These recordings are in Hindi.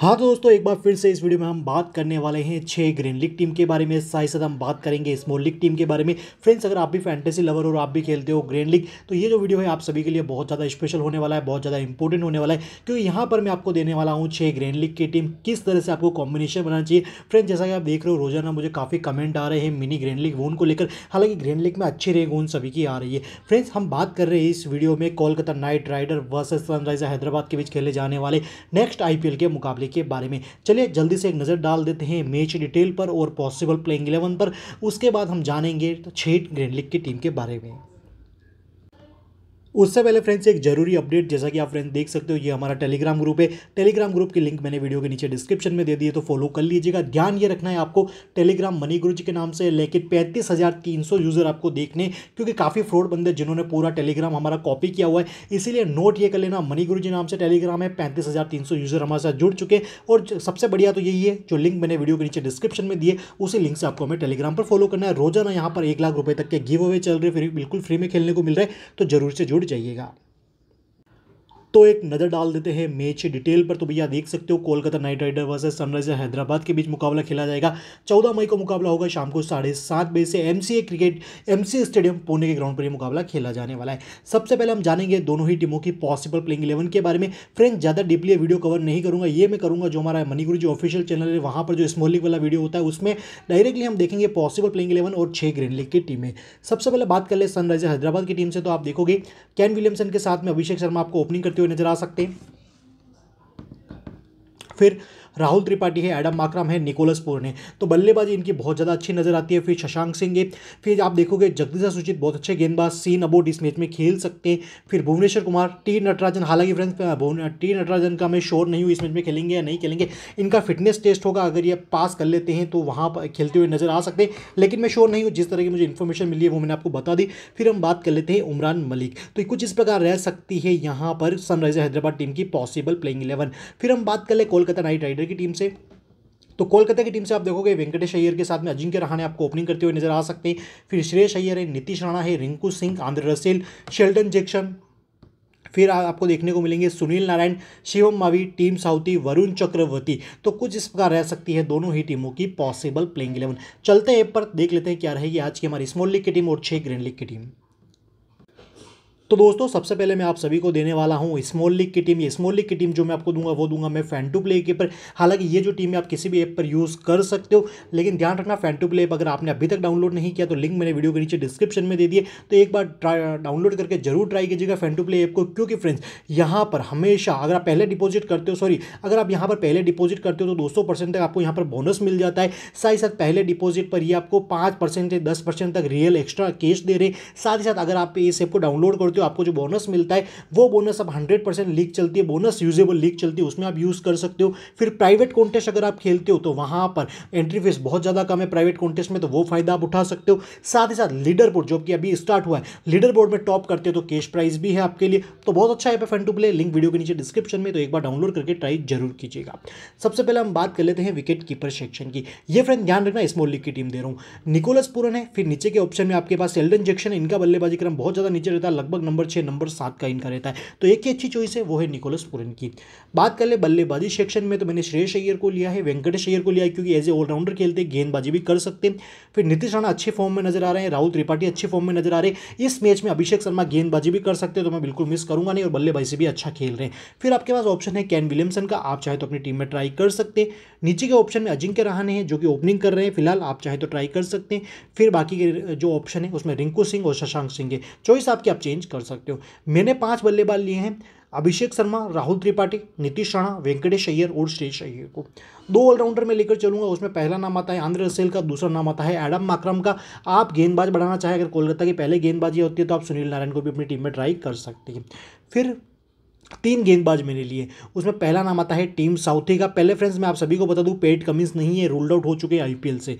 हाँ तो दोस्तों एक बार फिर से इस वीडियो में हम बात करने वाले हैं छः ग्रीन लीग टीम के बारे में साथ साथ हम बात करेंगे स्मॉल लीग टीम के बारे में फ्रेंड्स अगर आप भी फैंटेसी लवर और आप भी खेलते हो ग्रीन लीग तो ये जो वीडियो है आप सभी के लिए बहुत ज़्यादा स्पेशल होने वाला है बहुत ज़्यादा इंपॉर्टेंट होने वाला है क्योंकि यहाँ पर मैं आपको देने वाला हूँ छः ग्रीन लीग की टीम किस तरह से आपको कॉम्बिनेशन बनाना चाहिए फ्रेंड्स जैसा कि आप देख रहे हो रोजाना मुझे काफ़ी कमेंट आ रहे हैं मिनी ग्रीन लीग वोन को लेकर हालांकि ग्रीन लीग में अच्छी रेंग वोन सभी की आ रही है फ्रेंड्स हम बात कर रहे हैं इस वीडियो में Kolkata Knight Rider versus Sunriser Hyderabad के बीच खेले जाने वाले नेक्स्ट आई के मुकाबले मुकाबले के बारे में चलिए जल्दी से एक नज़र डाल देते हैं मैच डिटेल पर और पॉसिबल प्लेइंग इलेवन पर उसके बाद हम जानेंगे छेट ग्रैंड लीग की टीम के बारे में उससे पहले फ्रेंड्स एक जरूरी अपडेट जैसा कि आप फ्रेंड्स देख सकते हो ये हमारा टेलीग्राम ग्रुप है टेलीग्राम ग्रुप की लिंक मैंने वीडियो के नीचे डिस्क्रिप्शन में दे दिए तो फॉलो कर लीजिएगा ध्यान ये रखना है आपको टेलीग्राम मनी गुरु जी के नाम से लेकिन पैंतीस यूज़र आपको देखने क्योंकि काफ़ी फ्रॉड बंदे जिन्होंने पूरा टेलीग्राम हमारा कॉपी किया हुआ है इसीलिए नोट ये कर लेना मनी गुरु जी नाम से टेलीग्राम है पैंतीस यूज़र हमारे साथ जुड़ चुके और सबसे बढ़िया तो यही है जो लिंक मैंने वीडियो के नीचे डिस्क्रिप्शन में दिए उसी लिंक से आपको हमें टेलीग्राम पर फॉलो करना है रोजाना यहाँ पर एक लाख रुपये तक के गिव अवे चल रहे फिर बिल्कुल फ्री में खेलने को मिल रहा है तो जरूर से जुड़ जरूर जाइएगा तो एक नज़र डाल देते हैं मैच डिटेल पर तो भैया देख सकते हो Kolkata Knight Rider versus Sunriser Hyderabad के बीच मुकाबला खेला जाएगा चौदह मई को मुकाबला होगा शाम को साढ़े सात बजे से M cricket M stadium Pune के ग्राउंड पर यह मुकाबला खेला जाने वाला है सबसे पहले हम जानेंगे दोनों ही टीमों की पॉसिबल प्लेइंग इलेवन के बारे में फ्रेंड ज़्यादा डीपली वीडियो कवर नहीं करूँगा ये मैं करूँगा जो हमारा मनीगुरु जो ऑफिशियल चैनल है वहाँ पर जो स्मॉल लीग वाला वीडियो होता है उसमें डायरेक्टली हम देखेंगे पॉसिबल प्लेइंग इलेवन और छह ग्रीन लीग की टीमें सबसे पहले बात कर ले सनराइजर हैदराबाद की टीम से तो आप देखोगे कैन विलियमसन के साथ में अभिषेक शर्मा आपको ओपनिंग करते हुए नज़र आ सकते हैं फिर राहुल त्रिपाठी है एडम माकराम है निकोलस पोरन है तो बल्लेबाजी इनकी बहुत ज़्यादा अच्छी नजर आती है फिर शशांक सिंह है फिर आप देखोगे जगदीशा सुचित बहुत अच्छे गेंदबाज सीन अबोट इस मैच में खेल सकते हैं फिर भुवनेश्वर कुमार टी नटराजन हालांकि फ्रेंड्स टी नटराजन का मैं श्योर नहीं हूँ इस मैच में खेलेंगे या नहीं खेलेंगे इनका फिटनेस टेस्ट होगा अगर ये पास कर लेते हैं तो वहाँ पर खेलते हुए नजर आ सकते हैं लेकिन मैं श्योर नहीं हूँ जिस तरह की मुझे इन्फॉर्मेशन मिली है वो मैंने आपको बता दी फिर हम बात कर लेते हैं उमरान मलिक तो कुछ इस प्रकार रह सकती है यहाँ पर सनराइजर हैदराबाद टीम की पॉसिबल प्लेइंग इलेवन फिर हम बात कर ले कोलकाता नाइट राइडर की टीम से तो कोलकाता की टीम से आप देखोगे वेंकटेश अय्यर के साथ में अजिंक्य रहाणे आपको ओपनिंग करते हुए नजर आ सकते हैं फिर श्रेयस अय्यर है नीतीश राणा है Rinku Singh Andre Russell Sheldon Jackson फिर आपको देखने को मिलेंगे सुनील नारायण शिवम मावी टीम साउथी वरुण चक्रवर्ती तो कुछ इस प्रकार रह सकती है दोनों ही टीमों की पॉसिबल प्लेइंग इलेवन चलते हैं पर देख लेते हैं क्या रहेगी आज की हमारी स्मॉल लीग की टीम और छह ग्रैंड लीग की टीम तो दोस्तों सबसे पहले मैं आप सभी को देने वाला हूँ स्मॉल लीग की टीम ये स्मॉल लीग की टीम जो मैं आपको दूंगा वो दूंगा मैं फैन टू प्ले के पर हालांकि ये जो टीम है आप किसी भी ऐप पर यूज़ कर सकते हो लेकिन ध्यान रखना फैन टू प्ले ऐप अगर आपने अभी तक डाउनलोड नहीं किया तो लिंक मैंने वीडियो के नीचे डिस्क्रिप्शन में दे दिए तो एक बार डाउनलोड करके जरूर ट्राई कीजिएगा फैन टू प्ले ऐप को क्योंकि फ्रेंड्स यहाँ पर हमेशा अगर आप पहले डिपोजिट करते हो सॉरी अगर आप यहाँ पर पहले डिपोजिट करते हो तो दो तक आपको यहाँ पर बोनस मिल जाता है साथ ही साथ पहले डिपोजिट पर ही आपको पाँच परसेंट से दस परसेंट तक रियल एक्स्ट्रा कैश दे रहे साथ ही साथ अगर आप इस ऐप को डाउनलोड करते करते हो आपको जो बोनस मिलता है वो बोनस अब हंड्रेड परसेंट लीक चलती है बोनस यूजेबल लीक चलती है उसमें आप यूज़ कर सकते हो फिर प्राइवेट कॉन्टेस्ट अगर आप खेलते हो तो वहां पर एंट्री फीस बहुत ज़्यादा कम है प्राइवेट कॉन्टेस्ट में तो वो फायदा आप उठा सकते हो साथ ही साथ लीडर बोर्ड जो कि अभी स्टार्ट हुआ है लीडर बोर्ड में टॉप करते हो तो कैश प्राइज भी है आपके लिए तो बहुत अच्छा है fun to play link video के नीचे डिस्क्रिप्शन में तो एक बार डाउनलोड करके ट्राई जरूर कीजिएगा सबसे पहले हम बात कर लेते हैं विकेट कीपर सेक्शन की ये फ्रेंड ध्यान रखना स्मॉल लीग की टीम दे रहा हूँ निकोलस पूरन है फिर नीचे के ऑप्शन में आपके पास एल्डन जेक्शन है इनका बल्लेबाजी क्रम बहुत ज़्यादा नीचे रहता है लगभग नंबर छः नंबर सात का इनका रहता है तो एक ही अच्छी चॉइस है वो है निकोलस पुरन की बात कर ले बल्लेबाजी सेक्शन में तो मैंने श्रेयस अय्यर को लिया है वेंकटेश अय्यर को लिया है क्योंकि एज ए ऑलराउंडर खेलते गेंदबाजी भी कर सकते हैं फिर नीतीश राणा अच्छे फॉर्म में नजर आ रहे हैं राहुल त्रिपाठी अच्छे फॉर्म में नजर आ रहे हैं इस मैच में अभिषेक शर्मा गेंदबाजी भी कर सकते हैं तो मैं बिल्कुल मिस करूंगा नहीं और बल्लेबाजी से भी अच्छा खेल रहे हैं फिर आपके पास ऑप्शन है कैन विलियमसन का आप चाहे तो अपनी टीम में ट्राई कर सकते हैं नीचे के ऑप्शन में अजिंक्य रहाने हैं जो कि ओपनिंग कर रहे हैं फिलहाल आप चाहे तो ट्राई कर सकते हैं फिर बाकी के जो ऑप्शन है उसमें रिंकू सिंह और शशांक सिंह है चॉइस आपकी आप चेंज कर कर सकते हो मैंने पांच बल्लेबाज लिए हैं अभिषेक शर्मा राहुल त्रिपाठी नीतीश राणा वेंकटेश अय्यर और श्रेष अय्यर को दो ऑलराउंडर में लेकर चलूंगा उसमें पहला नाम आता है आंध्र रसेल का दूसरा नाम आता है एडम माक्रम का आप गेंदबाज बढ़ाना चाहें अगर कोलकाता की पहले गेंदबाजी होती है तो आप सुनील नारायण को भी अपनी टीम में ट्राई कर सकते हैं फिर तीन गेंदबाज मेरे लिए उसमें पहला नाम आता है टीम साउथी का पहले फ्रेंड्स मैं आप सभी को बता दूं पेट कमिंस नहीं है रूल्ड आउट हो चुके हैं आईपीएल से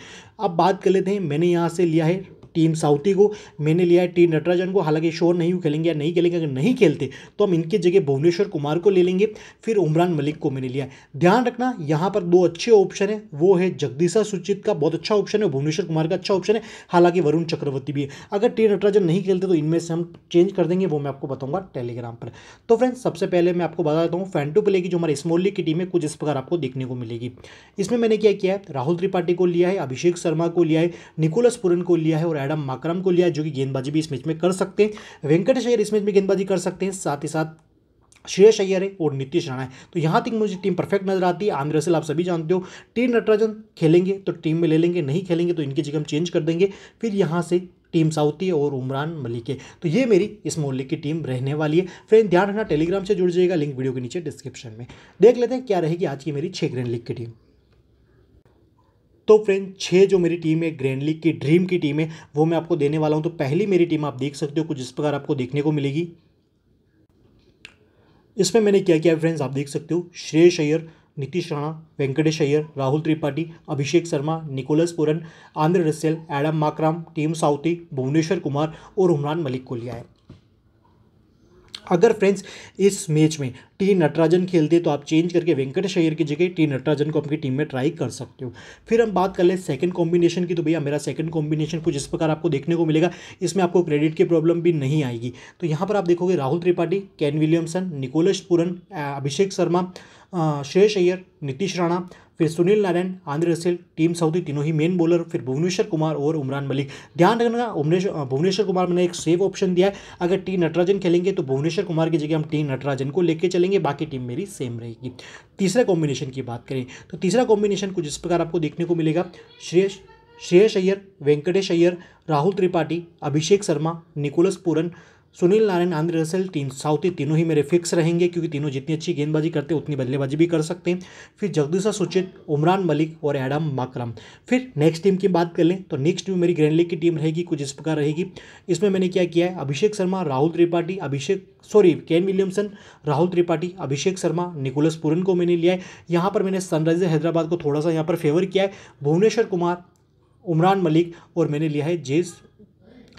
अब बात कर लेते हैं मैंने यहाँ से लिया है टीम साउथी को मैंने लिया है टी नटराजन को हालांकि शोर नहीं खेलेंगे या नहीं खेलेंगे अगर नहीं खेलते तो हम इनके जगह भुवनेश्वर कुमार को ले लेंगे फिर उमरान मलिक को मैंने लिया ध्यान रखना यहाँ पर दो अच्छे ऑप्शन है वो है जगदीशा सुचित का बहुत अच्छा ऑप्शन है भुवनेश्वर कुमार का अच्छा ऑप्शन है हालांकि वरुण चक्रवर्ती भी है अगर टी नटराजन नहीं खेलते तो इनमें से हम चेंज कर देंगे वो मैं आपको बताऊंगा टेलीग्राम पर तो फ्रेंड्स सबसे पहले मैं आपको बता देता हूँ फैंटू प्ले की जो हमारी स्मॉल की टीम है कुछ इस प्रकार आपको देखने को मिलेगी इसमें मैंने क्या किया है राहुल त्रिपाठी को लिया है अभिषेक शर्मा को लिया है निकोलस पुरन को लिया है और एडम माकरम को लिया जो कि गेंदबाजी भी इस मैच में कर सकते हैं वेंकटेश अयर इस मैच में गेंदबाजी कर सकते हैं साथ ही साथ श्रेयस अय्यर है और नीतीश राणा है तो यहाँ तक मुझे टीम परफेक्ट नजर आती है आंध्र आप सभी जानते हो टी नटराजन खेलेंगे तो टीम में ले लेंगे नहीं खेलेंगे तो इनकी जगह हम चेंज कर देंगे फिर यहाँ से टीम साउथी और उमरान मलिक है तो ये मेरी इस मोहल्ले की टीम रहने वाली है फ्रेंड ध्यान रखना टेलीग्राम से जुड़ जाएगा लिंक वीडियो के नीचे डिस्क्रिप्शन में देख लेते हैं क्या रहेगी आज की मेरी छः ग्रैंड लीग की टीम तो फ्रेंड छः जो मेरी टीम है ग्रैंड लीग की ड्रीम की टीम है वो मैं आपको देने वाला हूँ तो पहली मेरी टीम आप देख सकते हो कुछ इस प्रकार आपको देखने को मिलेगी इसमें मैंने क्या किया फ्रेंड्स आप देख सकते हो Shreyas Iyer Nitish Rana Venkatesh Iyer Rahul Tripathi Abhishek Sharma Nicholas Pooran Andre Russell Aidan Markram Tim Southee Bhuvneshwar Kumar और उमरान मलिक को लिया है अगर फ्रेंड्स इस मैच में टी नटराजन खेलते तो आप चेंज करके वेंकटेश अय्यर की जगह टी नटराजन को अपनी टीम में ट्राई कर सकते हो फिर हम बात कर लें सेकंड कॉम्बिनेशन की तो भैया मेरा सेकंड कॉम्बिनेशन कुछ इस प्रकार आपको देखने को मिलेगा इसमें आपको क्रेडिट की प्रॉब्लम भी नहीं आएगी तो यहाँ पर आप देखोगे Rahul Tripathi Kane Williamson Nicholas Pooran Abhishek Sharma Shreyas Iyer Nitish Rana फिर Sunil Narine Andre Russell Tim Southee तीनों ही मेन बॉलर फिर भुवनेश्वर कुमार और उमरान मलिक ध्यान रखना भुवनेश्वर कुमार मैंने एक सेफ ऑप्शन दिया है अगर टी नटराजन खेलेंगे तो भुवनेश्वर कुमार की जगह हम टी नटराजन को लेकर चलेंगे बाकी टीम मेरी सेम रहेगी तीसरा कॉम्बिनेशन की बात करें तो तीसरा कॉम्बिनेशन कुछ इस प्रकार आपको देखने को मिलेगा श्रेष Shreyas Iyer Venkatesh Iyer Rahul Tripathi Abhishek Sharma Nicholas Pooran Sunil Narine Andre Russell Tim Southee तीनों ही मेरे फिक्स रहेंगे क्योंकि तीनों जितनी अच्छी गेंदबाजी करते हैं उतनी बल्लेबाजी भी कर सकते हैं फिर जगदीशा सुचित उमरान मलिक और एडम माकरम फिर नेक्स्ट टीम की बात कर लें तो नेक्स्ट टीम मेरी ग्रैंड लीग की टीम रहेगी कुछ इस प्रकार रहेगी इसमें मैंने क्या किया है Abhishek Sharma Rahul Tripathi Abhishek sorry Kane Williamson Rahul Tripathi Abhishek Sharma Nicholas Pooran को मैंने लिया है यहाँ पर मैंने सनराइजर हैदराबाद को थोड़ा सा यहाँ पर फेवर किया है भुवनेश्वर कुमार उमरान मलिक और मैंने लिया है जेस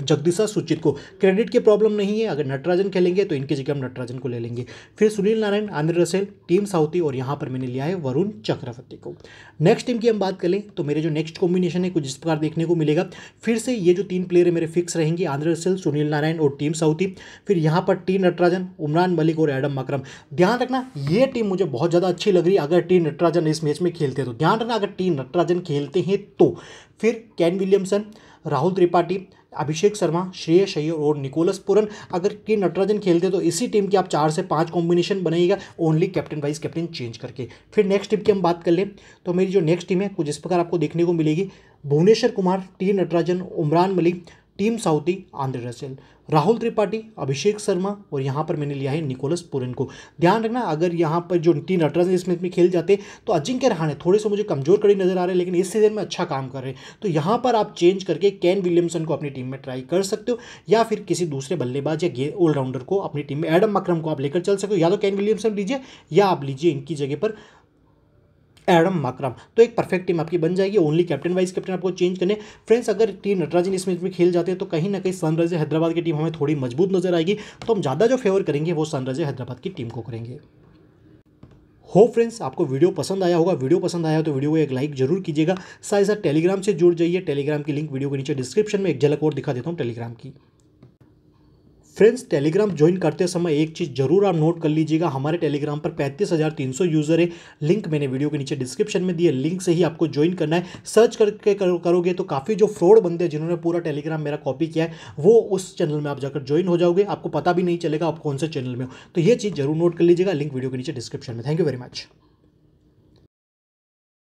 जगदीशा सुचित को क्रेडिट की प्रॉब्लम नहीं है अगर नटराजन खेलेंगे तो इनकी जगह हम नटराजन को ले लेंगे फिर Sunil Narine Andre Russell Tim Southee और यहाँ पर मैंने लिया है वरुण चक्रवर्ती को नेक्स्ट टीम की हम बात करें तो मेरे जो नेक्स्ट कॉम्बिनेशन है कुछ इस प्रकार देखने को मिलेगा फिर से ये जो तीन प्लेयर है मेरे फिक्स रहेंगे आंध्र रसेल सुनील नारायण और टीम साउथी फिर यहाँ पर टी नटराजन उमरान मलिक और एडम मकरम ध्यान रखना ये टीम मुझे बहुत ज़्यादा अच्छी लग रही अगर टी नटराजन इस मैच में खेलते हैं तो ध्यान रखना अगर टी नटराजन खेलते हैं तो फिर कैन विलियमसन राहुल त्रिपाठी अभिषेक शर्मा श्रेय शैयर और निकोलस पुरन अगर के नटराजन खेलते तो इसी टीम की आप चार से पांच कॉम्बिनेशन बनेगा only captain vice captain change करके फिर नेक्स्ट टीम की हम बात कर लें तो मेरी जो नेक्स्ट टीम है कुछ इस प्रकार आपको देखने को मिलेगी Bhuvneshwar Kumar T Natarajan Umran Malik Tim Southee Andre Russell Rahul Tripathi Abhishek Sharma और यहाँ पर मैंने लिया है निकोलस पुरन को ध्यान रखना अगर यहाँ पर जो तीन इस इसमें में खेल जाते तो अजिंक्य रहाणे थोड़े से मुझे कमजोर कड़ी नजर आ रहे हैं लेकिन इस सीजन में अच्छा काम कर रहे हैं तो यहाँ पर आप चेंज करके कैन विलियमसन को अपनी टीम में ट्राई कर सकते हो या फिर किसी दूसरे बल्लेबाज या ऑलराउंडर को अपनी टीम में एडम मक्रम को आप लेकर चल सकते हो या तो कैन विलियमसन लीजिए या आप लीजिए इनकी जगह पर एडम माकराम तो एक परफेक्ट टीम आपकी बन जाएगी ओनली कैप्टन वाइस कैप्टन आपको चेंज करने फ्रेंड्स अगर टी नटराजन इस मैच में खेल जाते हैं तो कहीं ना कहीं सनराइजर हैदराबाद की टीम हमें थोड़ी मजबूत नजर आएगी तो हम ज़्यादा जो फेवर करेंगे वो सनराइजर हैदराबाद की टीम को करेंगे हो फ्रेंड्स आपको वीडियो पसंद आया होगा वीडियो पसंद आया हो तो वीडियो को एक लाइक जरूर कीजिएगा साथ ही साथ टेलीग्राम से जुड़ जाइए टेलीग्राम की लिंक वीडियो के नीचे डिस्क्रिप्शन में एक झलक और दिखा देता हूँ टेलीग्राम की फ्रेंड्स टेलीग्राम ज्वाइन करते समय एक चीज़ जरूर आप नोट कर लीजिएगा हमारे टेलीग्राम पर पैंतीस हज़ार तीन सौ यूज़र है लिंक मैंने वीडियो के नीचे डिस्क्रिप्शन में दिए लिंक से ही आपको ज्वाइन करना है सर्च करके करोगे तो काफ़ी जो फ्रॉड बंदे हैं जिन्होंने पूरा टेलीग्राम मेरा कॉपी किया है वो उस चैनल में आप जाकर ज्वाइन हो जाओगे आपको पता भी नहीं चलेगा आप कौन से चैनल में हो तो ये चीज़ जरूर नोट कर लीजिएगा लिंक वीडियो के नीचे डिस्क्रिप्शन में थैंक यू वेरी मच